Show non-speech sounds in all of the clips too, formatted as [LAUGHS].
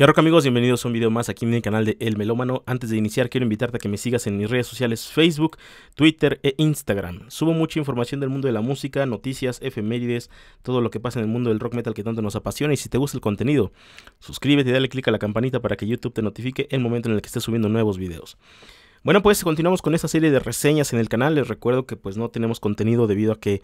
¿Qué rock amigos? Bienvenidos a un video más aquí en el canal de El Melómano. Antes de iniciar quiero invitarte a que me sigas en mis redes sociales Facebook, Twitter e Instagram. Subo mucha información del mundo de la música, noticias, efemérides, todo lo que pasa en el mundo del rock metal que tanto nos apasiona y si te gusta el contenido, suscríbete y dale click a la campanita para que YouTube te notifique el momento en el que esté subiendo nuevos videos. Bueno, pues continuamos con esta serie de reseñas en el canal. Les recuerdo que pues no tenemos contenido debido a que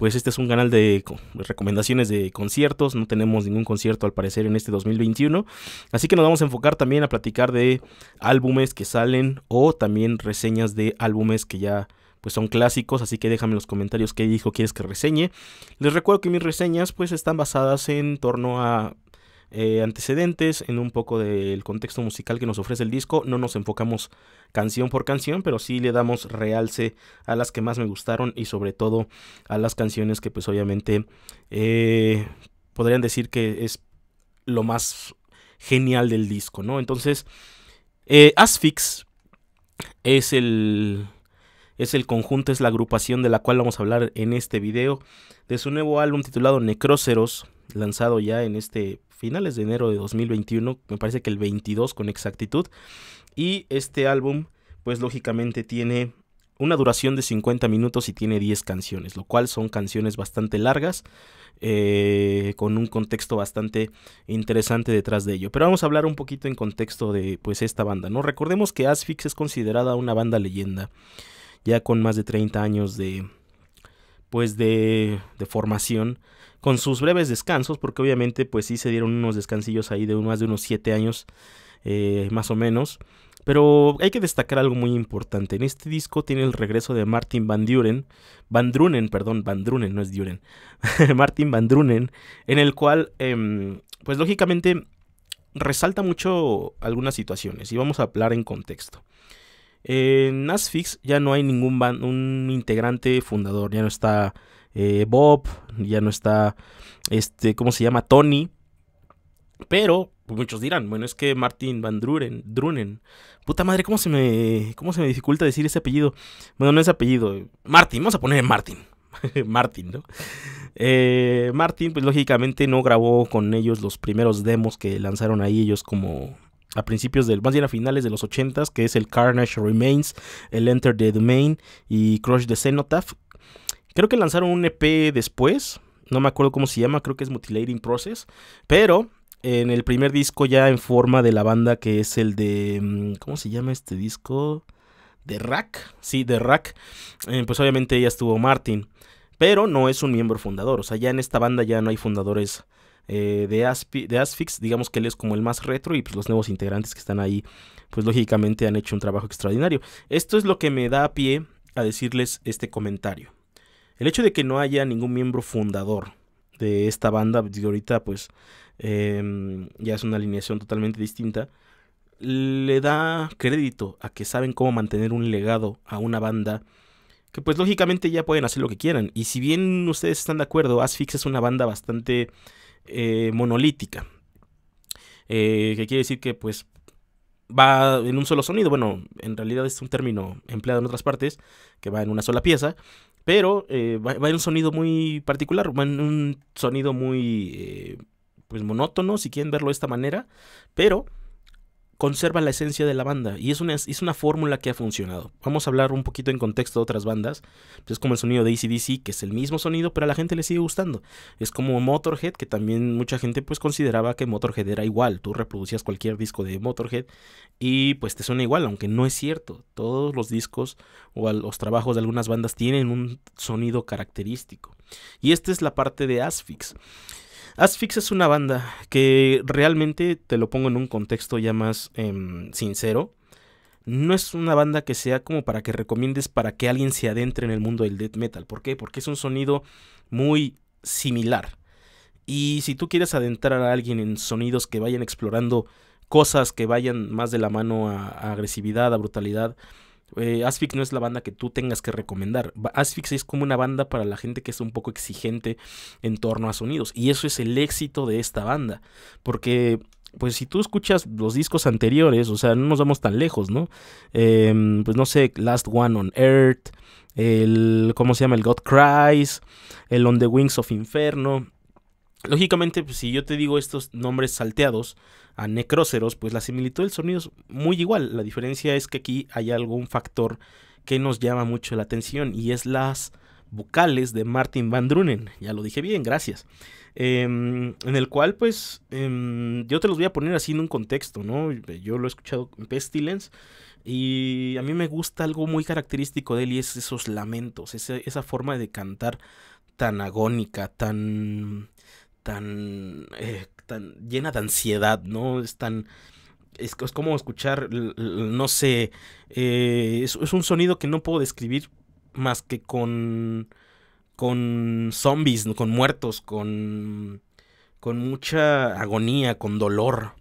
pues este es un canal de recomendaciones de conciertos, no tenemos ningún concierto al parecer en este 2021, así que nos vamos a enfocar también a platicar de álbumes que salen o también reseñas de álbumes que ya pues son clásicos, así que déjame en los comentarios qué dijo quieres que reseñe. Les recuerdo que mis reseñas pues están basadas en torno a eh, antecedentes, en un poco del contexto musical que nos ofrece el disco. No nos enfocamos canción por canción, pero sí le damos realce a las que más me gustaron y sobre todo a las canciones que pues obviamente eh, podrían decir que es lo más genial del disco, ¿no? Entonces, eh, Asfix es el es el conjunto, es la agrupación de la cual vamos a hablar en este video, de su nuevo álbum titulado Necróceros, lanzado ya en este finales de enero de 2021, me parece que el 22 con exactitud. Y este álbum, pues lógicamente tiene una duración de 50 minutos y tiene 10 canciones, lo cual son canciones bastante largas, eh, con un contexto bastante interesante detrás de ello. Pero vamos a hablar un poquito en contexto de pues esta banda, ¿no? Recordemos que Asphyx es considerada una banda leyenda, ya con más de 30 años de pues de, de formación con sus breves descansos, porque obviamente pues sí se dieron unos descansillos ahí de más de unos 7 años, eh, más o menos. Pero hay que destacar algo muy importante. En este disco tiene el regreso de Martin Van Duren, Van Drunen, perdón, Van Drunen, no es Duren, [LAUGHS] Martin Van Drunen, en el cual, em, pues lógicamente, resalta mucho algunas situaciones y vamos a hablar en contexto. En NASFIX ya no hay ningún un integrante fundador, ya no está eh, Bob, ya no está, este, ¿cómo se llama? Tony. Pero pues, muchos dirán, bueno, es que Martin Van Drunen. Puta madre, ¿cómo se me cómo se me dificulta decir ese apellido? Bueno, no es apellido, Martin, vamos a poner Martin. [LAUGHS] Martin, ¿no? Eh, Martin, pues lógicamente no grabó con ellos los primeros demos que lanzaron ahí ellos como a principios del, más bien a finales de los 80s, que es el Carnage Remains, el Enter the Domain y Crush the Cenotaph, Creo que lanzaron un EP después, no me acuerdo cómo se llama, creo que es Mutilating Process, pero en el primer disco ya en forma de la banda que es el de... Mm, ¿Cómo se llama este disco? De Rack, sí, de Rack. Eh, pues obviamente ya estuvo Martin, pero no es un miembro fundador, o sea, ya en esta banda ya no hay fundadores. Eh, de, Aspi de digamos que él es como el más retro y pues los nuevos integrantes que están ahí, pues lógicamente han hecho un trabajo extraordinario. Esto es lo que me da a pie a decirles este comentario. El hecho de que no haya ningún miembro fundador de esta banda, ahorita pues em, ya es una alineación totalmente distinta, le da crédito a que saben cómo mantener un legado a una banda que pues lógicamente ya pueden hacer lo que quieran. Y si bien ustedes están de acuerdo, Asfix es una banda bastante eh, monolítica. Eh, que quiere decir que pues va en un solo sonido. Bueno, en realidad es un término empleado en otras partes, que va en una sola pieza, pero eh, va, en un sonido muy particular, va en un sonido muy, eh, pues, monótono, si quieren verlo de esta manera, pero conserva la esencia de la banda y es una, es una fórmula que ha funcionado. Vamos a hablar un poquito en contexto de otras bandas. Pues es como el sonido de ACDC, que es el mismo sonido, pero a la gente le sigue gustando. Es como Motorhead, que también mucha gente pues consideraba que Motorhead era igual. Tú reproducías cualquier disco de Motorhead y pues te suena igual, aunque no es cierto. Todos los discos o los trabajos de algunas bandas tienen un sonido característico. Y esta es la parte de Asphyx. Asfix es una banda que realmente, te lo pongo en un contexto ya más em, sincero, no es una banda que sea como para que recomiendes para que alguien se adentre en el mundo del death metal. ¿Por qué? Porque es un sonido muy similar. Y si tú quieres adentrar a alguien en sonidos que vayan explorando cosas que vayan más de la mano a agresividad, a brutalidad, eh, Asphix no es la banda que tú tengas que recomendar. Asphix es como una banda para la gente que es un poco exigente en torno a sonidos. Y eso es el éxito de esta banda. Porque, pues si tú escuchas los discos anteriores, o sea, no nos vamos tan lejos, ¿no? Em, pues no sé, Last One on Earth, el, ¿cómo se llama? El God Cries, el On the Wings of Inferno. Lógicamente, pues, si yo te digo estos nombres salteados a necróceros, pues la similitud del sonido es muy igual. La diferencia es que aquí hay algún factor que nos llama mucho la atención y es las vocales de Martin Van Drunen. Ya lo dije bien, gracias. Em, en el cual, pues, em, yo te los voy a poner así en un contexto, ¿no? Yo lo he escuchado en Pestilence y a mí me gusta algo muy característico de él y es esos lamentos, esa forma de cantar tan agónica, tan eh, tan, llena de ansiedad, ¿no? Es tan... Es, como escuchar, no sé, eh, es, un sonido que no puedo describir más que con, con zombies, con muertos, con, con mucha agonía, con dolor.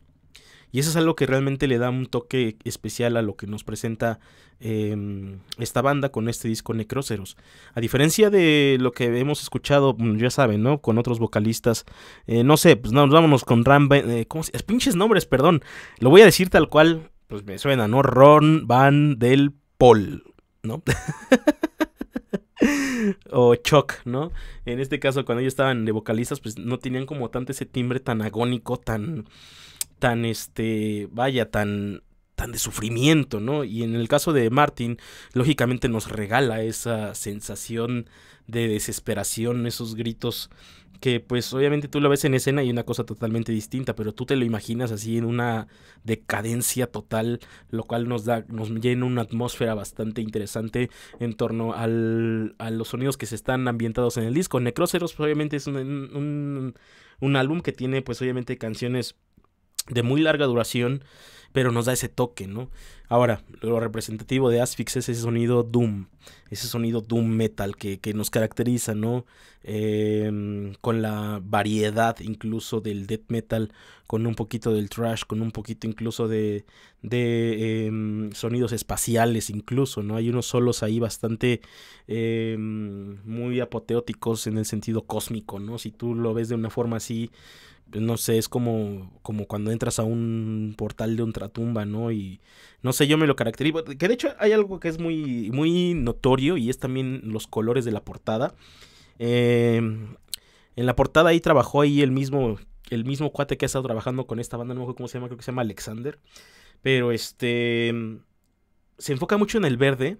Y eso es algo que realmente le da un toque especial a lo que nos presenta em, esta banda con este disco Necroceros A diferencia de lo que hemos escuchado, mm, ya saben, ¿no? Con otros vocalistas. Eh, no sé, pues vámonos con Ram... Van. Eh, ¿cómo se? Pinches nombres, perdón. Lo voy a decir tal cual, pues me suena, ¿no? Ron Van Del Pol, ¿no? [LAUGHS] o Chuck, ¿no? En este caso, cuando ellos estaban de vocalistas, pues no tenían como tanto ese timbre tan agónico, tan tan, este, vaya, tan, tan de sufrimiento, ¿no? Y en el caso de Martin, lógicamente nos regala esa sensación de desesperación, esos gritos que pues obviamente tú lo ves en escena y una cosa totalmente distinta, pero tú te lo imaginas así en una decadencia total, lo cual nos da nos llena una atmósfera bastante interesante en torno al, a los sonidos que se están ambientados en el disco. pues, obviamente es un álbum que tiene pues obviamente canciones de muy larga duración, pero nos da ese toque, ¿no? Ahora, lo representativo de Asphyx es ese sonido doom, ese sonido doom metal que, nos caracteriza, ¿no? Em, con la variedad incluso del death metal, con un poquito del trash, con un poquito incluso de, de em, sonidos espaciales incluso, ¿no? Hay unos solos ahí bastante em, muy apoteóticos en el sentido cósmico, ¿no? Si tú lo ves de una forma así no sé, es como, como cuando entras a un portal de ultratumba, ¿no? Y no sé, yo me lo caracterizo. Que de hecho hay algo que es muy, muy notorio y es también los colores de la portada. Em, en la portada ahí trabajó ahí el mismo, el mismo cuate que ha estado trabajando con esta banda, no me cómo se llama, creo que se llama Alexander. Pero este. Em, se enfoca mucho en el verde.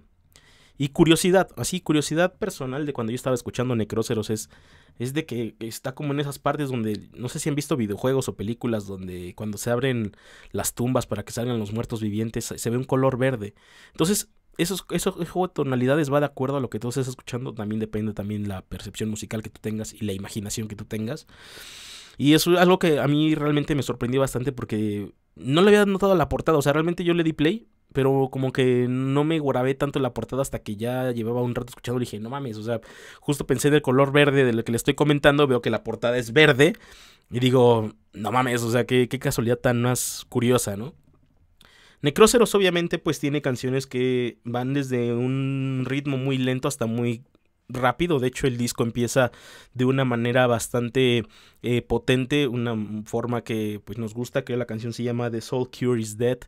Y curiosidad, así, curiosidad personal de cuando yo estaba escuchando Necroceros es es de que está como en esas partes donde, no sé si han visto videojuegos o películas donde cuando se abren las tumbas para que salgan los muertos vivientes, se ve un color verde. Entonces, esos, esos, ese juego de tonalidades va de acuerdo a lo que tú estás escuchando, también depende también la percepción musical que tú tengas y la imaginación que tú tengas. Y eso es algo que a mí realmente me sorprendió bastante porque no le había notado la portada, o sea, realmente yo le di play pero como que no me grabé tanto la portada hasta que ya llevaba un rato escuchando y dije, no mames, o sea, justo pensé en el color verde de lo que le estoy comentando, veo que la portada es verde y digo, no mames, o sea, qué, qué casualidad tan más curiosa, ¿no? Necroceros, obviamente pues tiene canciones que van desde un ritmo muy lento hasta muy rápido. De hecho, el disco empieza de una manera bastante eh, potente, una forma que pues nos gusta, que la canción se llama The Soul Cure is Dead.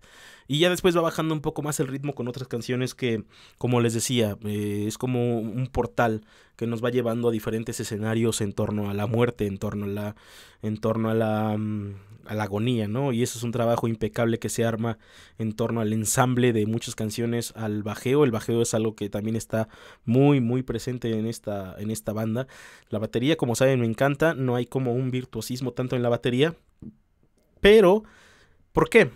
Y ya después va bajando un poco más el ritmo con otras canciones que, como les decía, eh, es como un portal que nos va llevando a diferentes escenarios en torno a la muerte, en torno a la, en torno a la, mm, a la agonía, ¿no? Y eso es un trabajo impecable que se arma en torno al ensamble de muchas canciones, al bajeo. El bajeo es algo que también está muy, muy presente en esta, en esta banda. La batería, como saben, me encanta. No hay como un virtuosismo tanto en la batería. Pero, ¿por qué?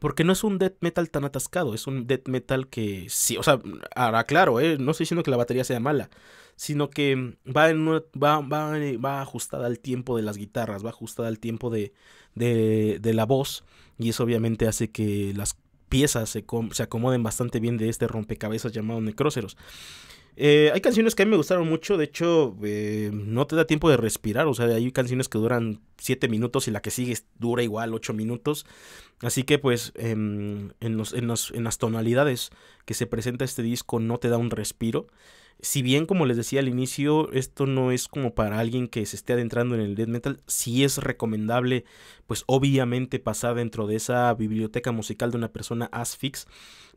Porque no es un death metal tan atascado, es un death metal que sí, o sea, ahora claro, eh, no estoy diciendo que la batería sea mala, sino que va, en va, ajustada al tiempo de las guitarras, va ajustada al tiempo de, de, la voz, y eso obviamente hace que las piezas se, se acomoden bastante bien de este rompecabezas llamado Necróceros. Eh, hay canciones que a mí me gustaron mucho, de hecho, eh, no te da tiempo de respirar, o sea, hay canciones que duran 7 minutos y la que sigue dura igual 8 minutos, así que pues em, en, en las tonalidades que se presenta este disco no te da un respiro si bien como les decía al inicio, esto no es como para alguien que se esté adentrando en el death metal, sí es recomendable pues obviamente pasar dentro de esa biblioteca musical de una persona asfix,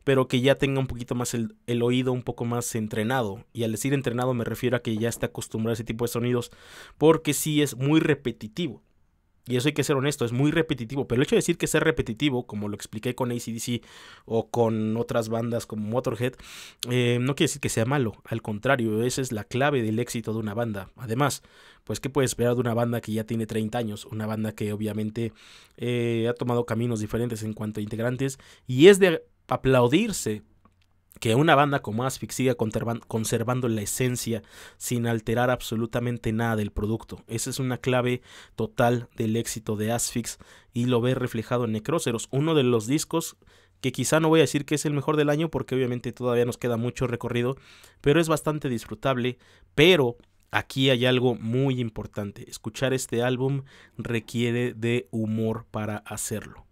pero que ya tenga un poquito más el, oído un poco más entrenado. Y al decir entrenado me refiero a que ya está acostumbrado a ese tipo de sonidos, porque sí es muy repetitivo y eso hay que ser honesto, es muy repetitivo, pero el hecho de decir que ser repetitivo, como lo expliqué con ACDC o con otras bandas como Motorhead, eh, no quiere decir que sea malo, al contrario, esa es la clave del éxito de una banda. Además, pues qué puedes esperar de una banda que ya tiene 30 años, una banda que obviamente eh, ha tomado caminos diferentes en cuanto a integrantes y es de aplaudirse que una banda como Asphyx siga conservando la esencia sin alterar absolutamente nada del producto. Esa es una clave total del éxito de Asphyx y lo ve reflejado en Necróceros, uno de los discos que quizá no voy a decir que es el mejor del año porque obviamente todavía nos queda mucho recorrido, pero es bastante disfrutable, pero aquí hay algo muy importante, escuchar este álbum requiere de humor para hacerlo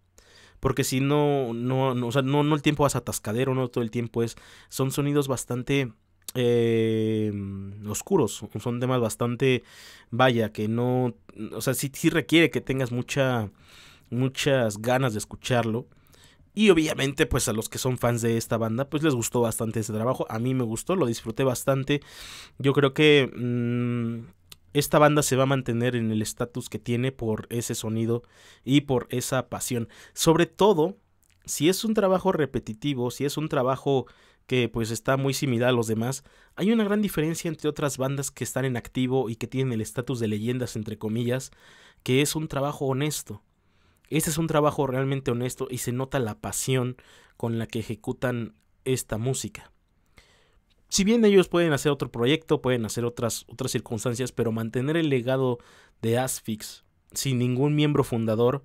porque si no, no, o sea, no, el tiempo vas atascadero, no todo el tiempo es, son sonidos bastante... Eh, oscuros, son temas bastante, vaya, que no, o sea, sí, requiere que tengas mucha, muchas ganas de escucharlo. Y obviamente, pues a los que son fans de esta banda, pues les gustó bastante ese trabajo. A mí me gustó, lo disfruté bastante. Yo creo que mm, esta banda se va a mantener en el estatus que tiene por ese sonido y por esa pasión. Sobre todo, si es un trabajo repetitivo, si es un trabajo que pues está muy similar a los demás, hay una gran diferencia entre otras bandas que están en activo y que tienen el estatus de leyendas entre comillas, que es un trabajo honesto. Este es un trabajo realmente honesto y se nota la pasión con la que ejecutan esta música si bien ellos pueden hacer otro proyecto, pueden hacer otras, otras circunstancias, pero mantener el legado de asfix sin ningún miembro fundador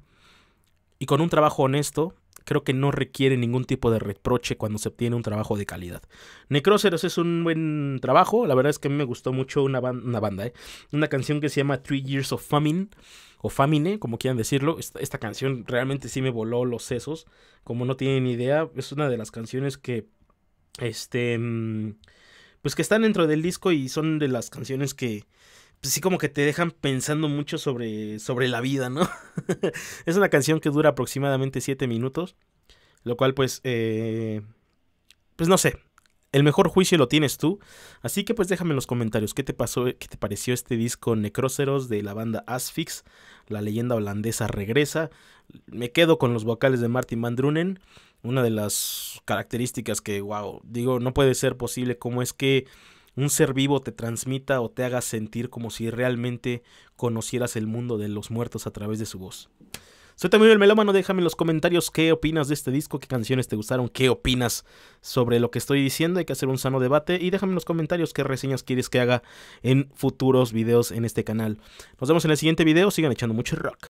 y con un trabajo honesto, creo que no requiere ningún tipo de reproche cuando se obtiene un trabajo de calidad. Necroceros es un buen trabajo, la verdad es que a mí me gustó mucho una, banda, ¿eh? una canción que se llama Three Years of Famine, o Famine, como quieran decirlo, esta, esta canción realmente sí me voló los sesos, como no tienen idea, es una de las canciones que este. Mm, pues que están dentro del disco y son de las canciones que. Pues sí, como que te dejan pensando mucho sobre, sobre la vida, ¿no? [LAUGHS] es una canción que dura aproximadamente 7 minutos. Lo cual, pues. Eh, pues no sé. El mejor juicio lo tienes tú. Así que pues déjame en los comentarios qué te pasó, qué te pareció este disco Necróceros de la banda Asphyx. La leyenda holandesa regresa. Me quedo con los vocales de Martin Van Drunen una de las características que, wow, digo, no puede ser posible cómo es que un ser vivo te transmita o te haga sentir como si realmente conocieras el mundo de los muertos a través de su voz. Soy también el melómano, déjame en los comentarios qué opinas de este disco, qué canciones te gustaron, qué opinas sobre lo que estoy diciendo, hay que hacer un sano debate y déjame en los comentarios qué reseñas quieres que haga en futuros videos en este canal. Nos vemos en el siguiente video, sigan echando mucho rock.